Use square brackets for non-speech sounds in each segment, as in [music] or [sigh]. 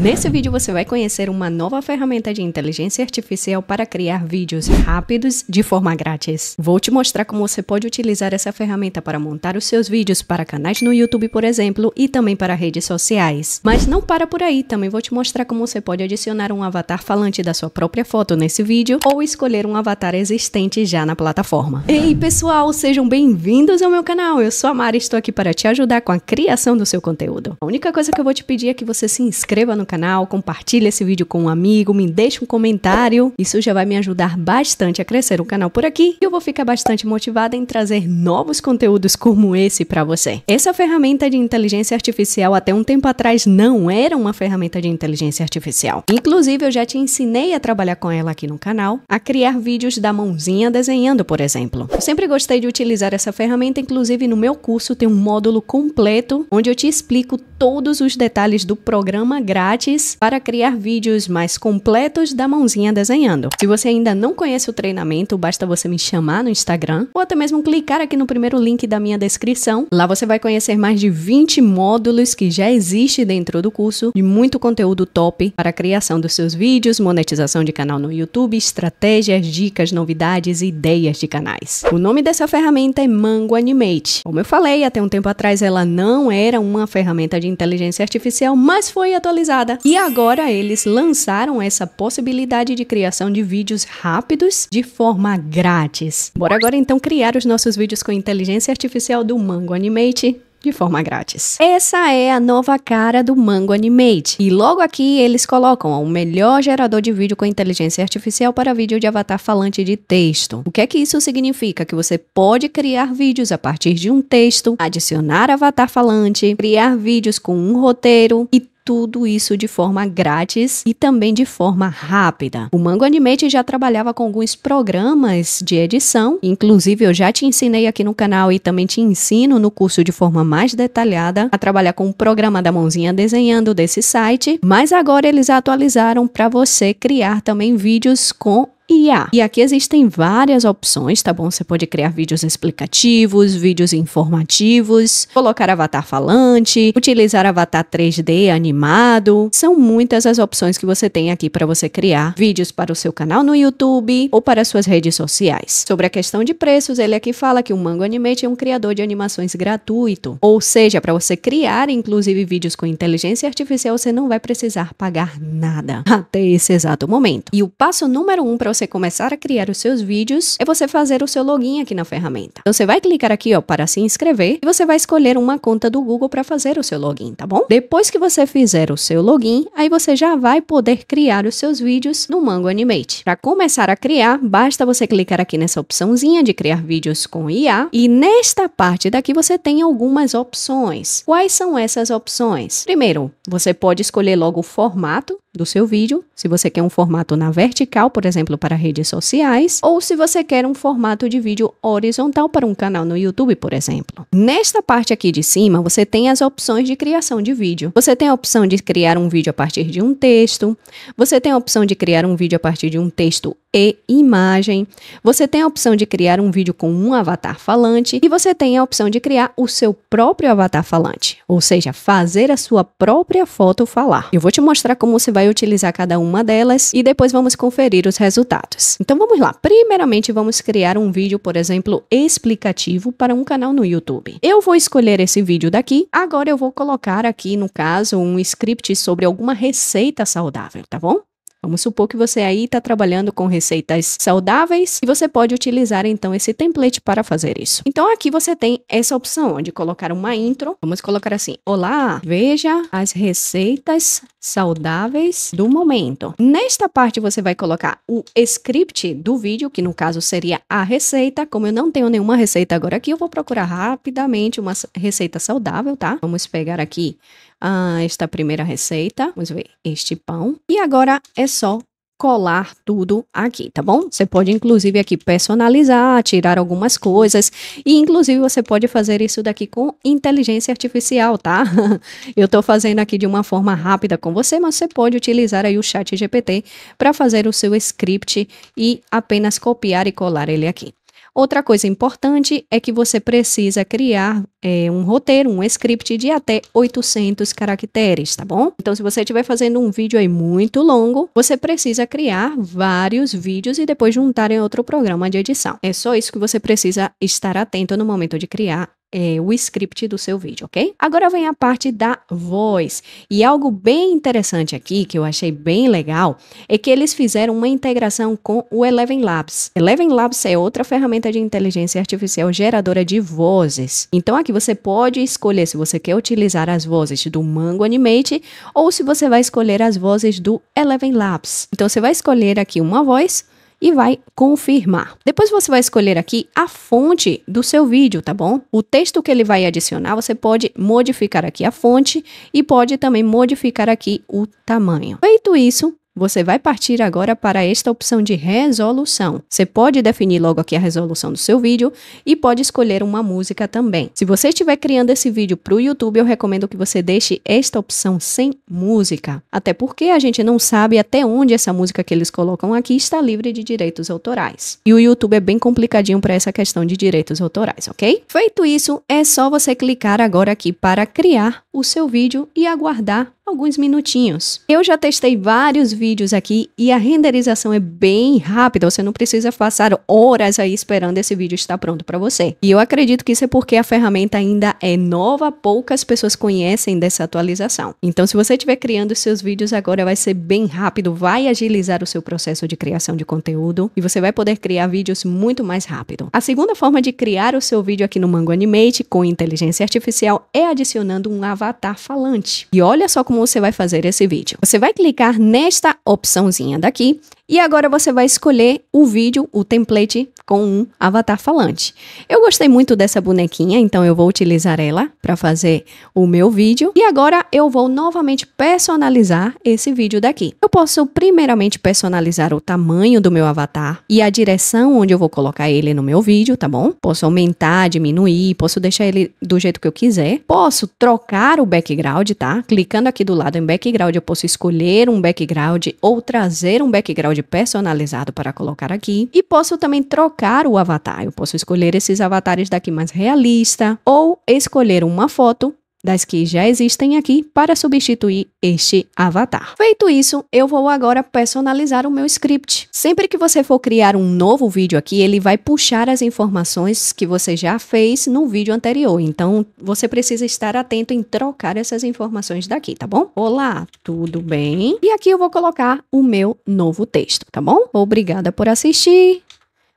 Nesse vídeo você vai conhecer uma nova ferramenta de inteligência artificial para criar vídeos rápidos de forma grátis. Vou te mostrar como você pode utilizar essa ferramenta para montar os seus vídeos para canais no YouTube, por exemplo, e também para redes sociais. Mas não para por aí, também vou te mostrar como você pode adicionar um avatar falante da sua própria foto nesse vídeo ou escolher um avatar existente já na plataforma. Ei pessoal, sejam bem-vindos ao meu canal, eu sou a Mari e estou aqui para te ajudar com a criação do seu conteúdo. A única coisa que eu vou te pedir é que você se inscreva no canal, compartilhe esse vídeo com um amigo, me deixe um comentário. Isso já vai me ajudar bastante a crescer o canal por aqui e eu vou ficar bastante motivada em trazer novos conteúdos como esse para você. Essa ferramenta de inteligência artificial até um tempo atrás não era uma ferramenta de inteligência artificial. Inclusive, eu já te ensinei a trabalhar com ela aqui no canal, a criar vídeos da mãozinha desenhando, por exemplo. Eu sempre gostei de utilizar essa ferramenta, inclusive no meu curso tem um módulo completo onde eu te explico todos os detalhes do programa grátis grátis para criar vídeos mais completos da mãozinha desenhando. Se você ainda não conhece o treinamento, basta você me chamar no Instagram ou até mesmo clicar aqui no primeiro link da minha descrição. Lá você vai conhecer mais de 20 módulos que já existe dentro do curso e muito conteúdo top para a criação dos seus vídeos, monetização de canal no YouTube, estratégias, dicas, novidades e ideias de canais. O nome dessa ferramenta é Mango Animate. Como eu falei, até um tempo atrás ela não era uma ferramenta de inteligência artificial, mas foi atualizada e agora eles lançaram essa possibilidade de criação de vídeos rápidos de forma grátis. Bora agora então criar os nossos vídeos com inteligência artificial do Mango Animate de forma grátis. Essa é a nova cara do Mango Animate. E logo aqui eles colocam o melhor gerador de vídeo com inteligência artificial para vídeo de avatar falante de texto. O que é que isso significa? Que você pode criar vídeos a partir de um texto, adicionar avatar falante, criar vídeos com um roteiro e tudo isso de forma grátis e também de forma rápida. O Mango Animate já trabalhava com alguns programas de edição, inclusive eu já te ensinei aqui no canal e também te ensino no curso de forma mais detalhada a trabalhar com o programa da mãozinha desenhando desse site, mas agora eles atualizaram para você criar também vídeos com IA. E aqui existem várias opções, tá bom? Você pode criar vídeos explicativos, vídeos informativos, colocar avatar falante, utilizar avatar 3D animado. São muitas as opções que você tem aqui para você criar vídeos para o seu canal no YouTube ou para suas redes sociais. Sobre a questão de preços, ele aqui fala que o Mango Animate é um criador de animações gratuito, ou seja, para você criar inclusive vídeos com inteligência artificial, você não vai precisar pagar nada [laughs] até esse exato momento. E o passo número um para você você começar a criar os seus vídeos é você fazer o seu login aqui na ferramenta. Então você vai clicar aqui ó para se inscrever e você vai escolher uma conta do Google para fazer o seu login, tá bom? Depois que você fizer o seu login, aí você já vai poder criar os seus vídeos no Mango Animate. Para começar a criar, basta você clicar aqui nessa opçãozinha de criar vídeos com IA e nesta parte daqui você tem algumas opções. Quais são essas opções? Primeiro, você pode escolher logo o formato do seu vídeo, se você quer um formato na vertical, por exemplo, para para redes sociais ou se você quer um formato de vídeo horizontal para um canal no YouTube, por exemplo. Nesta parte aqui de cima, você tem as opções de criação de vídeo. Você tem a opção de criar um vídeo a partir de um texto, você tem a opção de criar um vídeo a partir de um texto e imagem. Você tem a opção de criar um vídeo com um avatar falante e você tem a opção de criar o seu próprio avatar falante, ou seja, fazer a sua própria foto falar. Eu vou te mostrar como você vai utilizar cada uma delas e depois vamos conferir os resultados. Então vamos lá. Primeiramente vamos criar um vídeo, por exemplo, explicativo para um canal no YouTube. Eu vou escolher esse vídeo daqui. Agora eu vou colocar aqui, no caso, um script sobre alguma receita saudável, tá bom? Vamos supor que você aí está trabalhando com receitas saudáveis e você pode utilizar então esse template para fazer isso. Então aqui você tem essa opção de colocar uma intro. Vamos colocar assim: Olá, veja as receitas saudáveis do momento. Nesta parte você vai colocar o script do vídeo, que no caso seria a receita. Como eu não tenho nenhuma receita agora aqui, eu vou procurar rapidamente uma receita saudável, tá? Vamos pegar aqui ah, esta primeira receita. Vamos ver este pão. E agora é só colar tudo aqui, tá bom? Você pode inclusive aqui personalizar, tirar algumas coisas e inclusive você pode fazer isso daqui com inteligência artificial, tá? [laughs] Eu tô fazendo aqui de uma forma rápida com você, mas você pode utilizar aí o chat GPT para fazer o seu script e apenas copiar e colar ele aqui. Outra coisa importante é que você precisa criar é, um roteiro, um script de até 800 caracteres, tá bom? Então, se você estiver fazendo um vídeo aí muito longo, você precisa criar vários vídeos e depois juntar em outro programa de edição. É só isso que você precisa estar atento no momento de criar é, o script do seu vídeo, ok? Agora vem a parte da voz. E algo bem interessante aqui, que eu achei bem legal, é que eles fizeram uma integração com o Eleven Labs. Eleven Labs é outra ferramenta de inteligência artificial geradora de vozes. Então aqui você pode escolher se você quer utilizar as vozes do Mango Animate ou se você vai escolher as vozes do Eleven Labs. Então você vai escolher aqui uma voz e vai confirmar. Depois você vai escolher aqui a fonte do seu vídeo, tá bom? O texto que ele vai adicionar, você pode modificar aqui a fonte e pode também modificar aqui o tamanho. Feito isso, você vai partir agora para esta opção de resolução. Você pode definir logo aqui a resolução do seu vídeo e pode escolher uma música também. Se você estiver criando esse vídeo para o YouTube, eu recomendo que você deixe esta opção sem música. Até porque a gente não sabe até onde essa música que eles colocam aqui está livre de direitos autorais. E o YouTube é bem complicadinho para essa questão de direitos autorais, ok? Feito isso, é só você clicar agora aqui para criar o seu vídeo e aguardar alguns minutinhos. Eu já testei vários vídeos aqui e a renderização é bem rápida, você não precisa passar horas aí esperando esse vídeo estar pronto para você. E eu acredito que isso é porque a ferramenta ainda é nova, poucas pessoas conhecem dessa atualização. Então se você estiver criando seus vídeos agora vai ser bem rápido, vai agilizar o seu processo de criação de conteúdo e você vai poder criar vídeos muito mais rápido. A segunda forma de criar o seu vídeo aqui no Mango Animate com inteligência artificial é adicionando um avatar falante. E olha só como você vai fazer esse vídeo. Você vai clicar nesta opçãozinha daqui e agora você vai escolher o vídeo, o template com um avatar falante. Eu gostei muito dessa bonequinha, então eu vou utilizar ela para fazer o meu vídeo. E agora eu vou novamente personalizar esse vídeo daqui. Eu posso primeiramente personalizar o tamanho do meu avatar e a direção onde eu vou colocar ele no meu vídeo, tá bom? Posso aumentar, diminuir, posso deixar ele do jeito que eu quiser. Posso trocar o background, tá? Clicando aqui do lado em background, eu posso escolher um background ou trazer um background personalizado para colocar aqui. E posso também trocar o avatar. Eu posso escolher esses avatares daqui mais realista ou escolher uma foto das que já existem aqui para substituir este avatar. Feito isso, eu vou agora personalizar o meu script. Sempre que você for criar um novo vídeo aqui, ele vai puxar as informações que você já fez no vídeo anterior. Então, você precisa estar atento em trocar essas informações daqui, tá bom? Olá, tudo bem? E aqui eu vou colocar o meu novo texto, tá bom? Obrigada por assistir.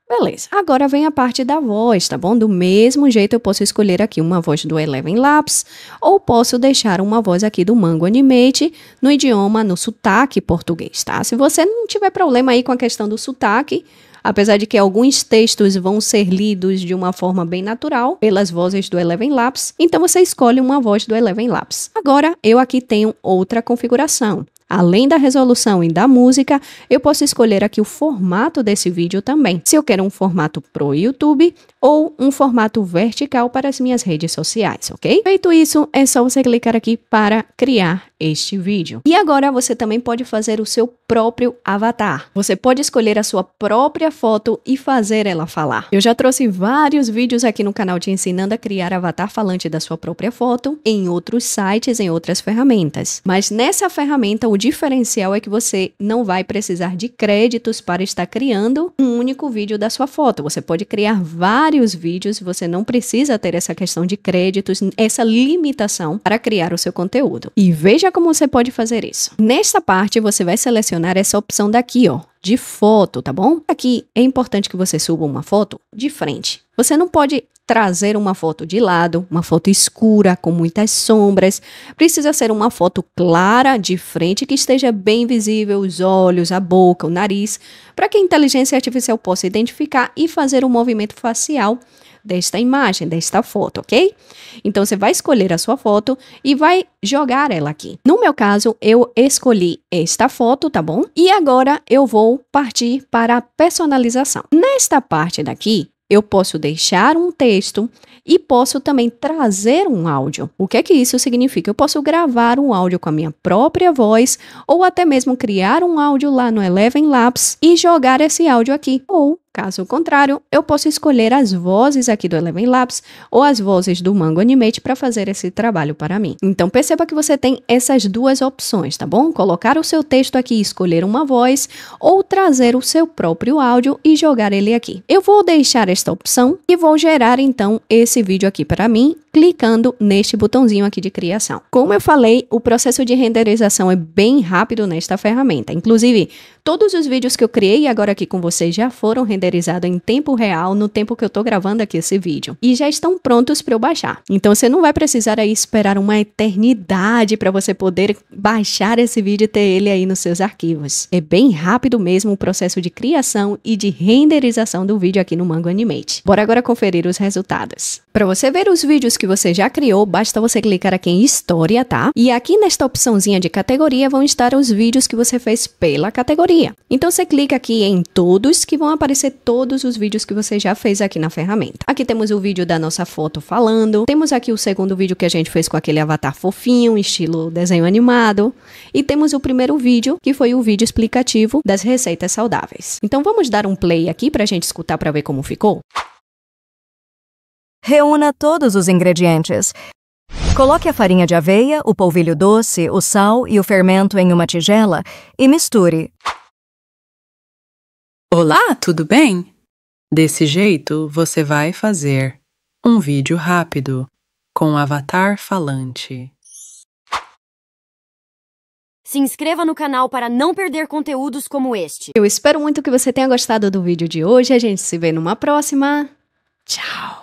Beleza, agora vem a parte da voz, tá bom? Do mesmo jeito eu posso escolher aqui uma voz do Eleven Labs ou posso deixar uma voz aqui do Mango Animate no idioma, no sotaque português, tá? Se você não tiver problema aí com a questão do sotaque, apesar de que alguns textos vão ser lidos de uma forma bem natural pelas vozes do Eleven Labs, então você escolhe uma voz do Eleven Labs. Agora, eu aqui tenho outra configuração. Além da resolução e da música, eu posso escolher aqui o formato desse vídeo também. Se eu quero um formato pro YouTube, ou um formato vertical para as minhas redes sociais, ok? Feito isso, é só você clicar aqui para criar este vídeo. E agora você também pode fazer o seu próprio avatar. Você pode escolher a sua própria foto e fazer ela falar. Eu já trouxe vários vídeos aqui no canal te ensinando a criar avatar falante da sua própria foto em outros sites, em outras ferramentas. Mas nessa ferramenta, o diferencial é que você não vai precisar de créditos para estar criando um único vídeo da sua foto. Você pode criar vários vários vídeos, você não precisa ter essa questão de créditos, essa limitação para criar o seu conteúdo. E veja como você pode fazer isso. Nesta parte, você vai selecionar essa opção daqui, ó, de foto, tá bom? Aqui é importante que você suba uma foto de frente. Você não pode trazer uma foto de lado, uma foto escura com muitas sombras. Precisa ser uma foto clara de frente que esteja bem visível os olhos, a boca, o nariz, para que a inteligência artificial possa identificar e fazer o um movimento facial desta imagem, desta foto, ok? Então você vai escolher a sua foto e vai jogar ela aqui. No meu caso, eu escolhi esta foto, tá bom? E agora eu vou partir para a personalização. Nesta parte daqui, eu posso deixar um texto e posso também trazer um áudio. O que é que isso significa? Eu posso gravar um áudio com a minha própria voz ou até mesmo criar um áudio lá no Eleven Labs e jogar esse áudio aqui. Ou Caso contrário, eu posso escolher as vozes aqui do Eleven Labs ou as vozes do Mango Animate para fazer esse trabalho para mim. Então perceba que você tem essas duas opções, tá bom? Colocar o seu texto aqui e escolher uma voz ou trazer o seu próprio áudio e jogar ele aqui. Eu vou deixar esta opção e vou gerar então esse vídeo aqui para mim clicando neste botãozinho aqui de criação. Como eu falei, o processo de renderização é bem rápido nesta ferramenta. Inclusive, Todos os vídeos que eu criei agora aqui com vocês já foram renderizados em tempo real, no tempo que eu estou gravando aqui esse vídeo. E já estão prontos para eu baixar. Então você não vai precisar aí esperar uma eternidade para você poder baixar esse vídeo e ter ele aí nos seus arquivos. É bem rápido mesmo o processo de criação e de renderização do vídeo aqui no Mango Animate. Bora agora conferir os resultados. Para você ver os vídeos que você já criou, basta você clicar aqui em História, tá? E aqui nesta opçãozinha de categoria vão estar os vídeos que você fez pela categoria então você clica aqui em todos que vão aparecer todos os vídeos que você já fez aqui na ferramenta. Aqui temos o vídeo da nossa foto falando, temos aqui o segundo vídeo que a gente fez com aquele avatar fofinho, estilo desenho animado, e temos o primeiro vídeo, que foi o vídeo explicativo das receitas saudáveis. Então vamos dar um play aqui para a gente escutar para ver como ficou? Reúna todos os ingredientes. Coloque a farinha de aveia, o polvilho doce, o sal e o fermento em uma tigela e misture. Olá, tudo bem? Desse jeito, você vai fazer um vídeo rápido com o avatar falante. Se inscreva no canal para não perder conteúdos como este. Eu espero muito que você tenha gostado do vídeo de hoje. A gente se vê numa próxima. Tchau!